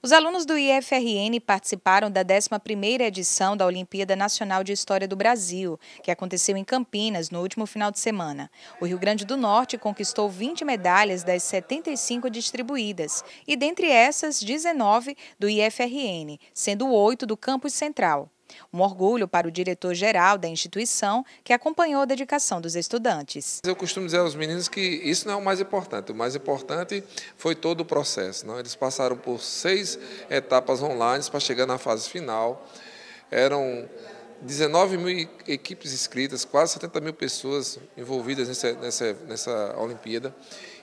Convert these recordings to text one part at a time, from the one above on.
Os alunos do IFRN participaram da 11ª edição da Olimpíada Nacional de História do Brasil, que aconteceu em Campinas no último final de semana. O Rio Grande do Norte conquistou 20 medalhas das 75 distribuídas, e dentre essas, 19 do IFRN, sendo 8 do Campus Central. Um orgulho para o diretor-geral da instituição, que acompanhou a dedicação dos estudantes. Eu costumo dizer aos meninos que isso não é o mais importante. O mais importante foi todo o processo. Não? É? Eles passaram por seis etapas online para chegar na fase final. Eram 19 mil equipes inscritas, quase 70 mil pessoas envolvidas nessa, nessa, nessa Olimpíada.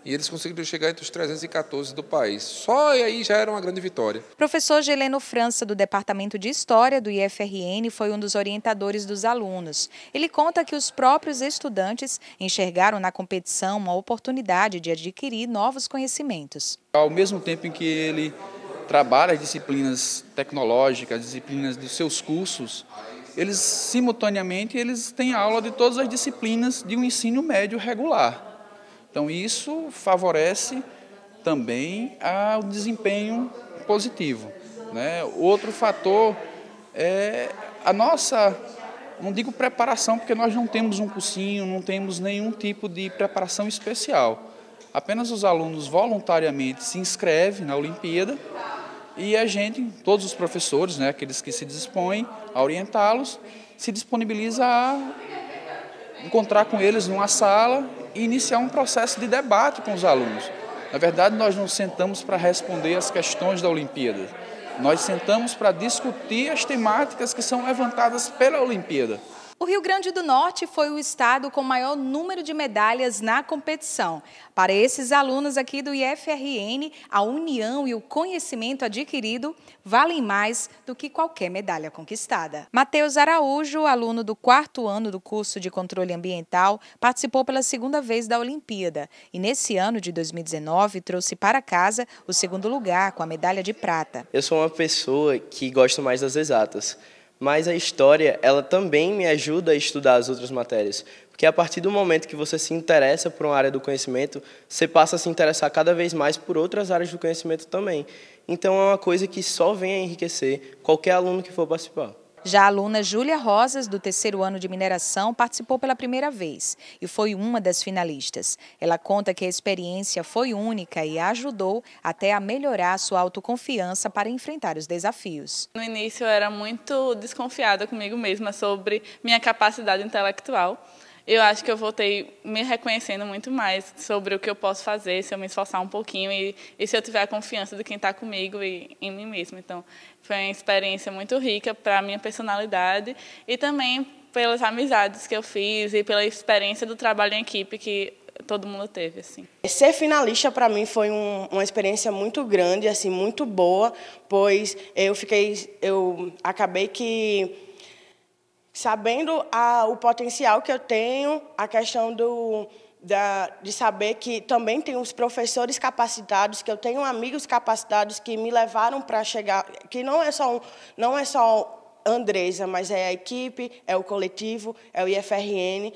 E eles conseguiram chegar entre os 314 do país. Só aí já era uma grande vitória. Professor Geleno França, do Departamento de História do IFRN, foi um dos orientadores dos alunos. Ele conta que os próprios estudantes enxergaram na competição uma oportunidade de adquirir novos conhecimentos. Ao mesmo tempo em que ele trabalha as disciplinas tecnológicas, as disciplinas dos seus cursos, eles simultaneamente eles têm aula de todas as disciplinas de um ensino médio regular. Então isso favorece também o desempenho positivo. Né? Outro fator é a nossa, não digo preparação, porque nós não temos um cursinho, não temos nenhum tipo de preparação especial. Apenas os alunos voluntariamente se inscrevem na Olimpíada e a gente, todos os professores, né, aqueles que se dispõem a orientá-los, se disponibiliza a encontrar com eles numa sala e iniciar um processo de debate com os alunos. Na verdade, nós não sentamos para responder as questões da Olimpíada. Nós sentamos para discutir as temáticas que são levantadas pela Olimpíada. O Rio Grande do Norte foi o estado com maior número de medalhas na competição. Para esses alunos aqui do IFRN, a união e o conhecimento adquirido valem mais do que qualquer medalha conquistada. Matheus Araújo, aluno do quarto ano do curso de controle ambiental, participou pela segunda vez da Olimpíada e nesse ano de 2019 trouxe para casa o segundo lugar com a medalha de prata. Eu sou uma pessoa que gosta mais das exatas mas a história ela também me ajuda a estudar as outras matérias, porque a partir do momento que você se interessa por uma área do conhecimento, você passa a se interessar cada vez mais por outras áreas do conhecimento também. Então é uma coisa que só vem a enriquecer qualquer aluno que for participar. Já a aluna Júlia Rosas, do terceiro ano de mineração, participou pela primeira vez e foi uma das finalistas. Ela conta que a experiência foi única e ajudou até a melhorar sua autoconfiança para enfrentar os desafios. No início eu era muito desconfiada comigo mesma sobre minha capacidade intelectual eu acho que eu voltei me reconhecendo muito mais sobre o que eu posso fazer, se eu me esforçar um pouquinho e, e se eu tiver a confiança de quem está comigo e em mim mesmo. Então, foi uma experiência muito rica para a minha personalidade e também pelas amizades que eu fiz e pela experiência do trabalho em equipe que todo mundo teve, assim. Ser finalista para mim foi um, uma experiência muito grande, assim, muito boa, pois eu fiquei, eu acabei que sabendo a, o potencial que eu tenho, a questão do, da, de saber que também tem os professores capacitados, que eu tenho amigos capacitados que me levaram para chegar, que não é só um, não é só Andresa, mas é a equipe, é o coletivo, é o IFRN,